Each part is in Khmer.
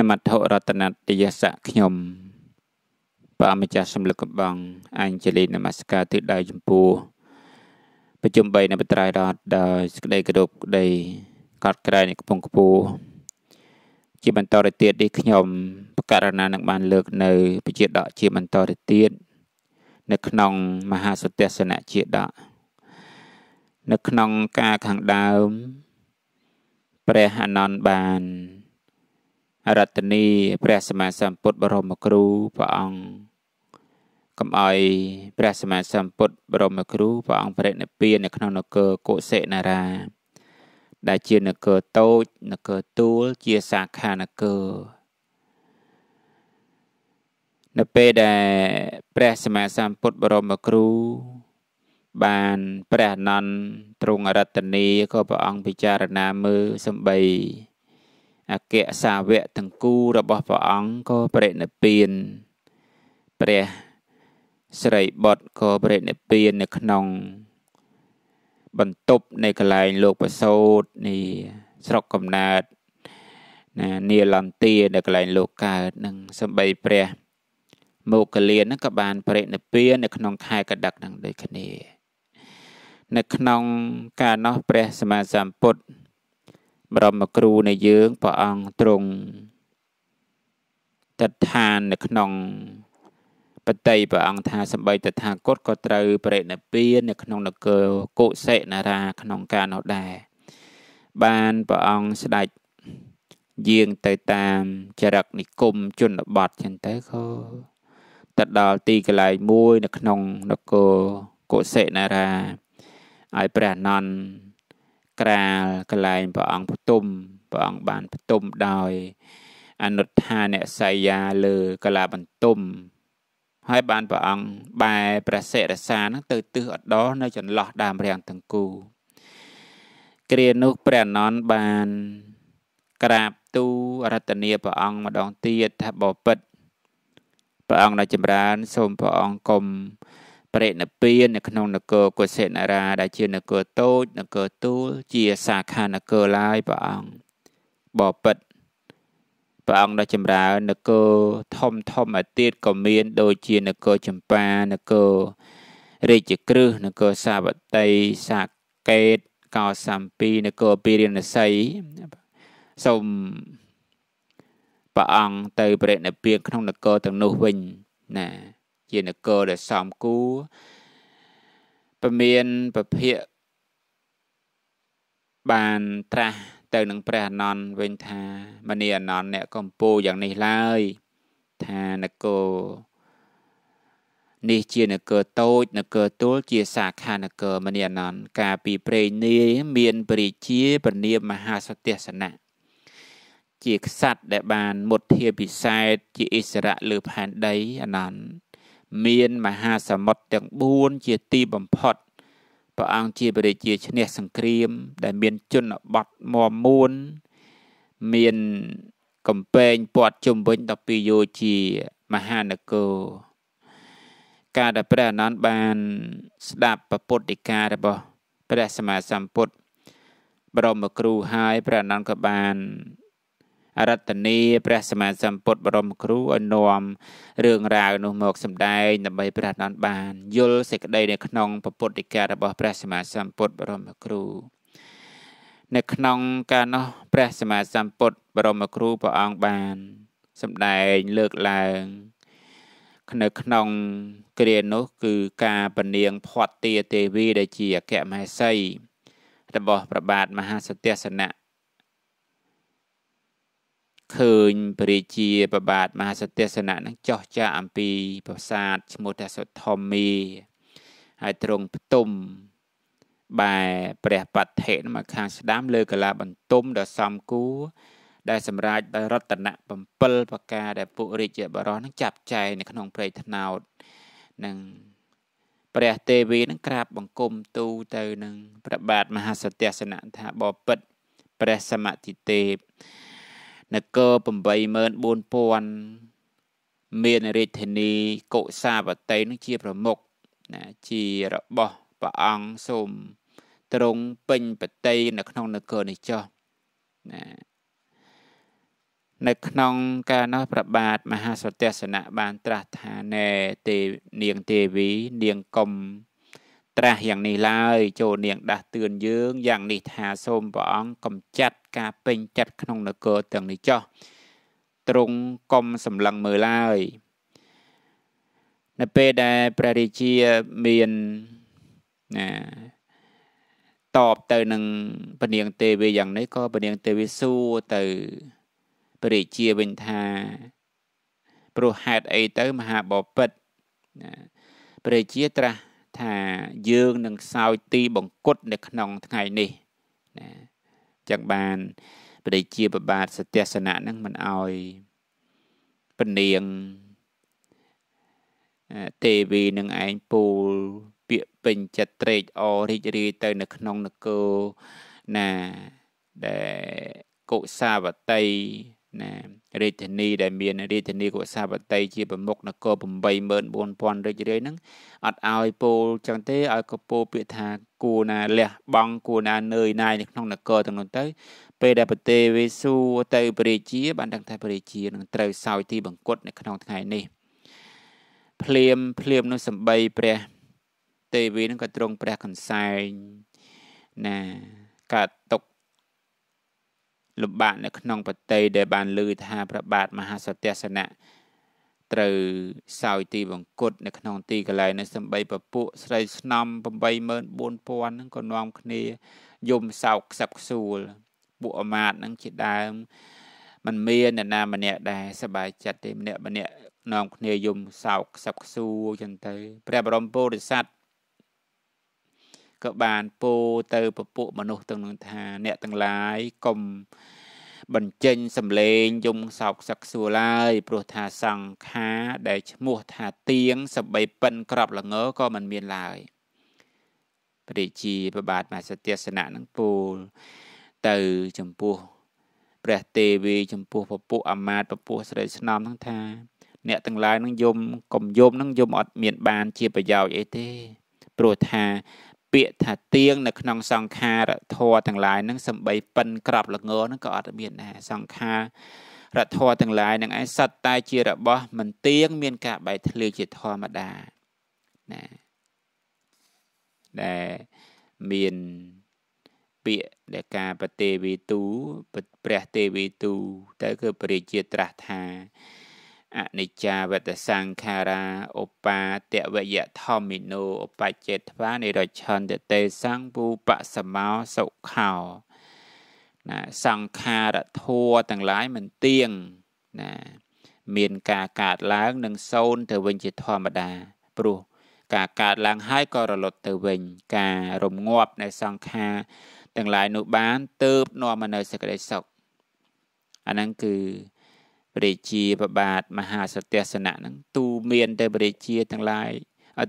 នមត្ថរតនតយស័កខ្ញុំព្រះម្ចាស់សំលឹកកំបងអញ្ជលីនមស្ការទិដៅចម្ពោះប្រជុំបីនៅបត្រៃរតដោយសេចក្តីគោរពក្តីកត់ក្រែងនៅកំពង់ខ្ពស់ជាបន្តទៅទៀតនេះខ្ញុំបករណានឹងបាន លើក នៅពជាដកជាបន្តទៅទៀតនៅក្នុងមហាសុទេសនៈជាដកនៅក្នុងការខាងដើម ព្រះអនន្តបានរតនីព្រះសម្មាសម្ពុទ្ធបរមគ្រូព្រះអង្គកំអយព្រះសម្មាសម្ពុទ្ធបរមគ្រូព្រះអង្គបរិនិព្វាននៅក្នុងនគរកុសិនារាដែលជានគរតូចនគរទូល ជាសាខានគរនៅពេលដែលព្រះសម្មាសម្ពុទ្ធបរមគ្រូ បានព្រះអនន្តទ្រង់រតនីក៏ព្រះអង្គពិចារណាមើលសម្បីអគ្គសាវកទាំងគូរបស់ព្រះអង្គក៏ប្រណិពានព្រះស្រីបុត្រក៏ប្រណិពាននៅក្នុងបន្ទប់នៃកន្លែងលោកប្រសូតនេះស្រុកកំណើតណានីឡន្តានៅកន្លែងលោកកើតនឹងសម្បីព្រះមោគលានហ្នឹងក៏បានប្រណិពាននៅក្នុងខែកដឹកនឹងដូចគ្នានៅក្នុងការនោះព្រះសម្មាសម្ពុទ្ធបរមគ្រូនៃយើងព្រះអង្គទ្រង់តដ្ឋាននៅក្នុងបតីព្រះអង្គថាសម្បីតថាគតក៏ត្រូវប្រេណពៀនៅក្នុងនគរកុសិនារាក្នុងការនោះដែរបានព្រះអង្គស្ដេចយាងទៅតាមចរិតនិគមជនបទចឹងទៅក៏ទៅដល់ទីកន្លែងមួយនៅក្នុងនគរកុសិនារាឲ្យព្រះអនន្តក្រាលកលែងព្រះអង្គផ្ទុំព្រះអង្គបានផ្ទុំដោយអនុដ្ឋានសយាលើកលាបន្ទុំ ហើយបានព្រះអង្គបែរព្រះសិរសានឹងទៅទិសអដរនៅចន្លោះដើមរាំងទាំងគូគ្រានោះព្រះអនន្តបានក្រាបទូរតនីព្រះអង្គម្ដងទៀតថាបបិទ្ធព្រះអង្គដ៏ចម្រើនសូមព្រះអង្គគុំប្រេតនពៀននៅក្នុងនគរកុសិនារាដែលជានគរតូចនគរទូលជាសាខានគរឡាយព្រះអង្គបបិទ្ធព្រះអង្គដ៏ចម្រើននគរធំធំអាទៀតក៏មាន ដូចជានគរចម្ប៉ានគររាជក្រឹសនគរសាវតីសាកេតកោសំពីនគរពីរិណសីសូមព្រះអង្គទៅប្រេតនិព្វានក្នុងនគរទាំងនោះវិញណាជានគរដែលសំគូពមានពភៈបានត្រាស់ទៅនឹងព្រះអនន្តវិញថាមនីអនន្តអ្នកកំពូយ៉ាងនេះឡើយ ថានគរនេះជានគរតូចនគរទួលជាសាខានគរមនីអនន្តកាលពីព្រេងនាយមានពរិជាពនាមមហាសទេសនៈជាក្សត្រដែលបានមុទ្ធាពិសេសជាអិសរៈលើផែនដីអនន្តមានមហាសមុទ្រទាំង4ជាទីបំផុតព្រះអង្គជាព្រះរាជាឈ្នះសង្គ្រាម ដែល មានជនបទមមួនមានកំពែងព័ទ្ធជុំវិញ12យោជាមហានគរការដែលព្រះអនន្តបាន ស្ដាប់ពពុទ្ធិការរបស់ព្រះសម្មាសម្ពុទ្ធបរមគ្រូហើយព្រះអនន្តក៏បានរតនីព្រះសម្មាសម្ពុទ្ធបរមគ្រូឲ្យនាំរឿងរ៉ាវនោះមកសម្ដែងដើម្បីព្រះអនន្តបានយល់សេចក្តីនៅក្នុងពុទ្ធិការបស់ព្រះសម្មាសម្ពុទ្ធបរមគ្រូនៅក្នុងការនោះព្រះសម្មាសម្ពុទ្ធបរមគ្រូព្រះអង្គបាន សម្ដែងលើកឡើងនៅក្នុងគ្រានោះ គឺការពនាងផាត់ទាទេវី ដែលជាអគ្គមហេសី របស់ព្រះបាទមហាសទ្ធស្សនៈឃើញព្រះរាជាប្របាទមហាសទេសនៈនឹងចោះចាអំពីប្រាសាទឈ្មោះថាសុធម្មាហើយទ្រង់ផ្ទុំបែព្រះបដ្ឋិមកខាងស្ដាំលើកលាបន្ទុំដ៏សំគួរដែលសម្រាប់ដោយរតនៈ7ប្រការដែលពួករាជាបរោះនឹងចាប់ចែងនៅក្នុងព្រៃថ្នោតនឹងព្រះទេវីនឹងក្រាបបង្គំទូទៅនឹងព្រះបាទមហាសទ្ធស្សនៈថាបបិទ្ធព្រះសមតិទេពនគរ84000មានរាជធានីកុសាវតីនឹងជាប្រមុខណា ជារបស់ព្រះអង្គសូមទ្រង់ពេញបតីនៅក្នុងនគរនេះចុះណានៅក្នុងការនោះប្របាទមហាសត្យសនៈបាន ត្រាស់ថាណែទេនាងទេវីនាងកុំត្រាស់យ៉ាងនេះឡើយចូលនាង ដាស់តឿនយើងយ៉ាងនេះថាសូមព្រះអង្គកំចាត់ការពេញចិត្តក្នុងនគរទាំងនេះចោះទ្រង់កុំសម្លឹងមើលឡើយ នៅពេលដែលព្រះរាជាមានណាតបទៅនឹងពនាង ទេវីយ៉ាងនេះក៏ពនាងទេវីសួរទៅព្រះរាជាវិញថាព្រោះហេតុអីទៅមហាបពិតណាព្រះរាជាត្រាស់ថាយើងនឹងសោយទីបង្គត់នៅក្នុងថ្ងៃនេះណាចឹងបានព្រះជាប្របាទសទស្សនៈនឹងមិនអោយពនាងទេវីនឹងឯងពូលពាកពេញចិត្តត្រេកអររីករាយទៅ នៅក្នុងនគរណាដែលកុសាវតីណារាជធានីដែលមានរាជធានីកុសាបតីជាប្រមុខនគរ84000រាជរាយហ្នឹងអត់ឲ្យពោលចឹងទេឲ្យកពោពាក្យថាគួរណាលះបង់គួរណានៅណាយនៅក្នុងនគរទាំងនោះទៅ ពេលដែលប្រទេសវេស៊ូទៅព្រះជា បានដឹងថាព្រះជានឹងត្រូវសោយទីបង្គត់នៅក្នុងថ្ងៃនេះភ្លាមភ្លាមនោះសំបីព្រះទេវីនឹងក៏ទ្រង់ព្រះកន្សែងណាកើតຕົកលំបាកនៅក្នុងប្រតិយដែលបាន លើថាព្រះបាទមហាសត្យសនៈត្រូវសោយទីបង្គត់នៅក្នុងទីកន្លែងនេះសំបីពពួកស្រីស្នំ84000ហ្នឹងក៏នាំគ្នាយំសោកខ្សឹបខ្សួលពួកអាមាត្យហ្នឹងជាដើមมันមាននរណាម្នាក់ដែរសบายចិត្តទេម្នាក់ម្នាក់នាំគ្នាយំសោកខ្សឹបខ្សួលចឹងទៅព្រះបរមពុរិស័ទក៏បានពោទៅពពួកមនុស្សទាំងនោះថាអ្នកទាំងឡាយកុំបញ្ចេញសម្លេងយំសោកសឹកសួរឡើយព្រោះថាសង្ខារដែលឈ្មោះថាទៀងសបីប៉ិនក្របល្ងក៏មិនមានឡើយព្រះរាជាប្របាទមហសទេសនៈនឹងពូល ទៅចំពោះព្រះទេវី ចំពោះពពុះអាមាត្យពពុះស្រីស្នំនឹងថាអ្នកទាំងឡាយនឹងយំកុំយំនឹងយំអត់មាន បានជាប្រយោជន៍អីទេព្រោះថាពាក្យថាទៀងនៅក្នុងសង្ខារធរទាំងឡាយនឹងសំបីប៉ិនក្របលងនឹងក៏អត់មានដែរសង្ខារធរទាំងឡាយនឹងឯងសត្វតែជារបស់មិនទៀងមានការបែកធ្លាយជាធម្មតាណាដែលមានពាក្យដែលការប្រទេវីទូព្រះទេវីទូទៅគឺព្រះជាត្រាស់ថាអនិច្ចាវតសង្ខារាឧបាទវយធម្មិណូឧបចេតវានិរច្ឆន្តិទេសង្ភូបសម្មោសុខោណាសង្ខារធัวទាំងឡាយមិនទៀងណាមានការកើតឡើងនិងសូន្យទៅវិញជាធម្មតាព្រោះការកើតឡើងហើយក៏រលត់ទៅវិញការរងាប់នៃសង្ខារទាំងឡាយនោះបានទៅបនាំមកនៅសេចក្តីសុខអាហ្នឹងគឺព្រះជាប្របាទមហាសត្យសនៈនឹងទូ មានទៅព្រះជាទាំងឡាយ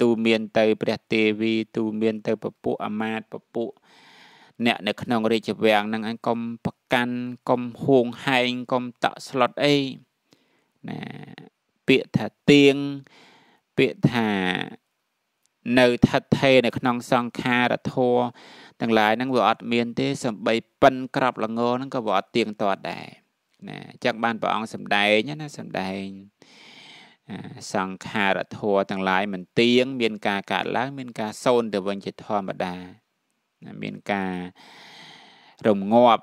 ទូមានទៅព្រះទេវី ទូ មានទៅពពួកអាមាត្យពពួកអ្នក នៅក្នុងរាជវាំងនឹងអញកុំប្រកាន់កុំហួងហែងកុំតក់ស្លុតអីណាពាក្យថាទៀងពាក្យថានៅថិតថេរនៅក្នុង សង្ខារធัวទាំងឡាយហ្នឹងវាអត់មានទេសំបីប៉ិនក្របលងហ្នឹងក៏វាអត់ទៀងទាត់ដែរណាអញ្ចឹងបានព្រះអង្គសម្ដែងណាសម្ដែងសង្ខារធัวទាំងឡាយមិនទៀងមានការកើតឡើងមានការសូន្យទៅវិញជាធម្មតាមានការរងាប់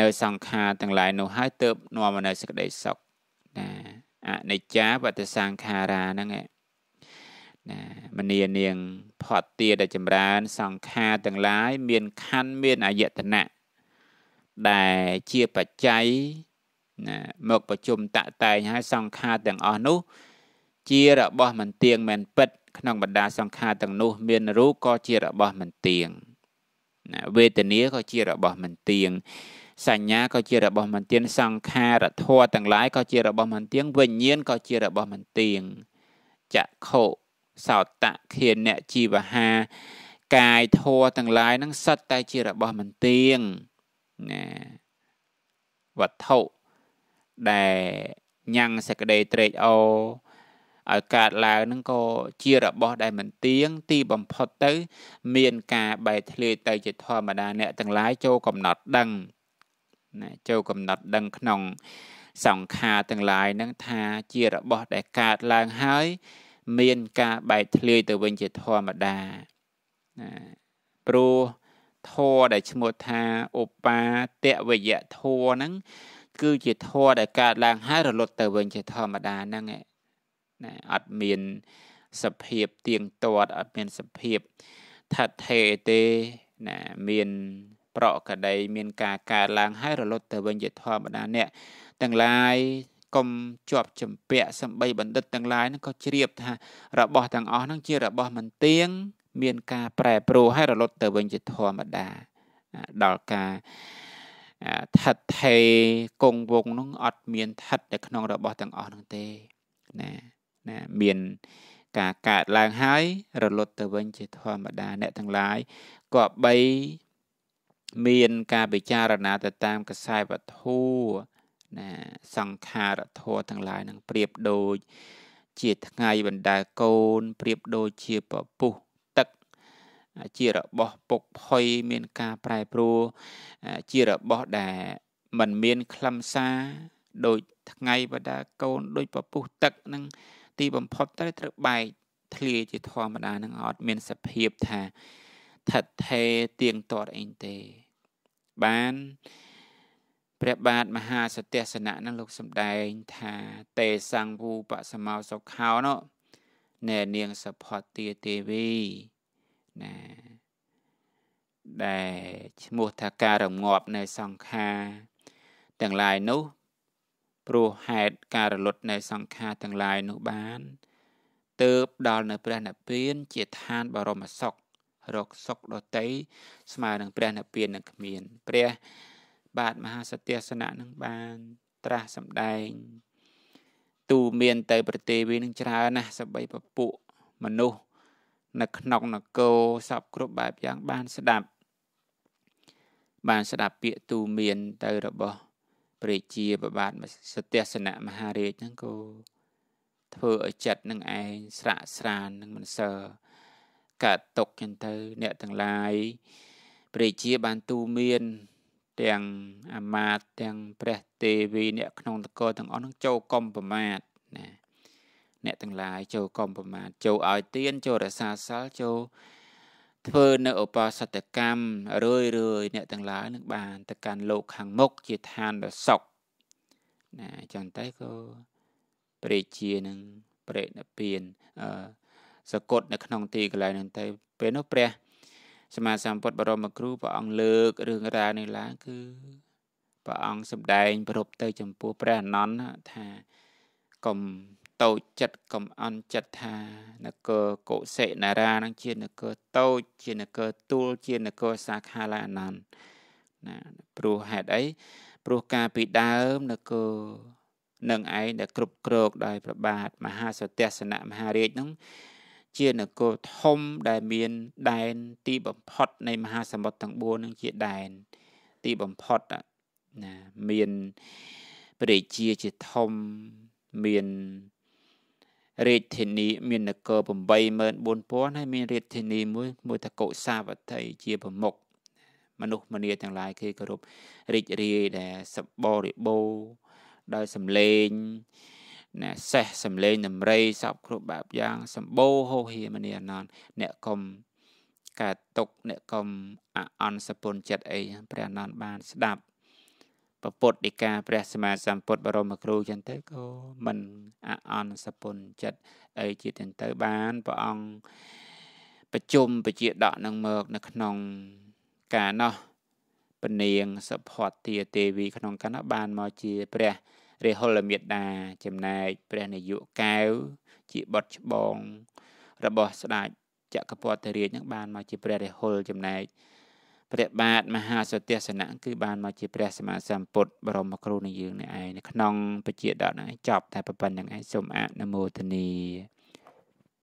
នៅសង្ខារទាំងឡាយនោះហើយទៅនាំមកនៅសេចក្តីសុខណាអនិច្ចាវតសង្ខារាហ្នឹងណាមនីនាងផត់ទាដែលចម្រើនសង្ខារទាំងឡាយមានខណ្ឌមានអយតនៈដែលជាបច្ច័យណាមកប្រជុំតាក់តែងឲ្យសង្ខារទាំងអស់នោះជារបស់មិនទៀងមិនពិតក្នុងបੰដាសង្ខារទាំងនោះមានរូបក៏ជារបស់មិនទៀងណាវេទនាក៏ជារបស់មិនទៀងសញ្ញាក៏ជារបស់មិនទៀងសង្ខារធម៌ទាំងឡាយក៏ជារបស់មិនទៀងវិញ្ញាណក៏ជារបស់មិនទៀងចក្ខុសោតៈខៀនៈជីវហាកាយធម៌ទាំងឡាយហ្នឹងសិតតែជារបស់មិនទៀងណាវត្ថុដែលញ៉ាំងសេចក្តីត្រេកអរឲ្យកើតឡើងនឹងក៏ជារបស់ ដែលមិនទៀងទីបំផុតទៅមានការបែកធ្លាយទៅ ជាធម្មតាអ្នកទាំងឡាយចូលកំណត់ដឹងណាចូលកំណត់ដឹងក្នុង សង្ខារទាំងឡាយនឹងថាជារបស់ដែលកើតឡើងហើយ មានការបែកធ្លាយទៅវិញជាធម្មតាណាព្រោះធរដែលឈ្មោះថាឧបាទវយៈធរហ្នឹងគឺជាធម៌ដែលកើតឡើងហើយរលត់ទៅវិញជាធម្មតាហ្នឹងណាអត់មានសភាពទៀងទាត់អត់មានសភាពថាថេទេណាមានប្រកដីមានការកើតឡើងហើយរលត់ទៅវិញជាធម្មតាអ្នក ទាំងឡាយកុំជាប់ចម្ពាក់សំបីបណ្ឌិតទាំងឡាយហ្នឹងក៏ជ្រាបថារបស់ទាំងអស់ហ្នឹងជារបស់មិនទៀងមានការប្រែប្រួលហើយរលត់ទៅវិញជាធម្មតាដល់ការឋិតថេគង់វងនោះអត់មានឋិតនៅក្នុងរបស់ទាំងអស់នោះទេណាណាមានការកើតឡើងហើយរលត់ទៅវិញជាធម្មតាអ្នកទាំងឡាយក៏បីមានការពិចារណាទៅតាមកសែវធូណាសង្ខារធัวទាំងឡាយនឹងប្រៀបដូចជាថ្ងៃបណ្ដាកូនប្រៀបដូចជាពពុះជារបស់ពុកផុយមានការប្រែប្រួលជារបស់ដែលมันមានខ្លឹមសារដូចថ្ងៃបដាកូនដូចពពុះទឹកនឹង ទីបំផុតត្រូវត្រូវបែកធ្លាជាធម្មតានឹងអត់មានសភាពថាថិតថេទៀងទាត់អីទេ បានព្រះបាទមហាសទ្ធស្សនៈនឹងលោកសម្ដែងថាតេសង្ឃវូបសមោសុខោណោអ្នកនាងសផតទាទេវីណាដែលឈ្មោះថាការរងាប់នៃសង្ខារទាំងឡាយនោះព្រោះហេតុការរលត់នៃសង្ខារទាំងឡាយនោះបានទើបដល់នៅព្រះនិព្វានជាឋាន បរមសុខរកសុខដតីស្មើនឹងព្រះនិព្វាននឹងគ្មានព្រះបាទមហាសទ្ទេសនៈនឹងបាន ត្រាស់សម្ដែង ទូមានទៅប្រទេវីនឹងច្រើនណាស់សបីពពួកមនុស្សនៅក្នុងនគរសពគ្រប់បែបយ៉ាងបានស្ដាប់ បានស្ដាប់ពាក្យទូមានទៅរបស់ព្រះជាបបាទសទស្សនៈមហារាជហ្នឹងក៏ធ្វើឲ្យចិត្តនឹងឯងស្រាក់ស្រាននឹងមិនសើកើតຕົកចឹងទៅអ្នកទាំងឡាយព្រះជាបានទូមានទាំងអាមាត្យទាំងព្រះទេវីអ្នកក្នុងតកទាំងអស់នឹងចូលកំប្រមាទណាអ្នកទាំងឡាយចូលកុំប្រមាទចូលឲ្យទៀនចូលរសាសាលចូលធ្វើនៅឧបសតកម្មរឿយរឿយអ្នកទាំងឡាយនឹងបានទៅកាន់លោកខាងមុខជាឋានដ៏សុខណាចឹងតែក៏ព្រះជានឹងព្រះនិព្វានអឺសកតនៅក្នុងទីកន្លែងហ្នឹង ទៅ ពេលនោះព្រះ សមាសម្ពុទ្ធបរមគ្រូព្រះអង្គលើករឿងរ៉ាវនេះឡើងគឺព្រះអង្គសម្ដែងប្រពទៅចំពោះព្រះអនន្តថាកុំតូចចិត្តកំអន់ចិត្តថានគរកុសិនារានឹងជានគរតូចជានគរទួលជានគរសាខាឡាអនន្តណាព្រោះហេតុអីព្រោះការពីដើមនគរនឹងឯងដែលគ្រប់គ្រងដោយប្របាទមហាសទស្សនៈមហារាជនឹងជានគរធំដែលមានដែនទីបំផុត នៃមហាសមុទ្រទាំង4នឹងជាដែនទីបំផុតណាមានព្រះជាជាធំមានរាជធានីមាននគរ84000ហើយមានរាជធានីមួយមួយថាកុសាវត្ថីជាប្រមុខមនុស្សមនីទាំងឡាយគេគោរពរីករាយដែលសបរិបូរដោយសំលេងណាសេះសំលេងតម្រៃសពគ្រប់បែបយ៉ាងសម្បូរហោហៀមនីអណន្តអ្នកកុំកាតុកអ្នកកុំអអន់សពុនចិត្តអីព្រះអនន្តបានស្ដាប់ពពុទ្ធដីកាព្រះសម្មាសម្ពុទ្ធបរមគ្រូចឹងទៅក៏មិនអអន់សពុនចិត្តអីជាទាំងទៅបានព្រះអង្គប្រជុំបជាដកនឹងមកនៅក្នុងកាលនោះពនាងសុផតទាទេវី ក្នុងកាលនោះបានមកជា ព្រះរាហុលមេតាចំណែកព្រះនាយកកែវជាបុត្រច្បង របស់ស្ដេចចក្រពត្តិរាជនឹងបានមកជាព្រះរាហុលចំណែកព្រះបាទមហាសទ្ធស្សនៈគឺបានមកជាព្រះសម្មាសម្ពុទ្ធបរមគ្រូនៃយើងនេះឯងនៅក្នុងបជាដកនឹងចប់តែប៉ុណ្្នឹងឯងសូមអនុមោទនា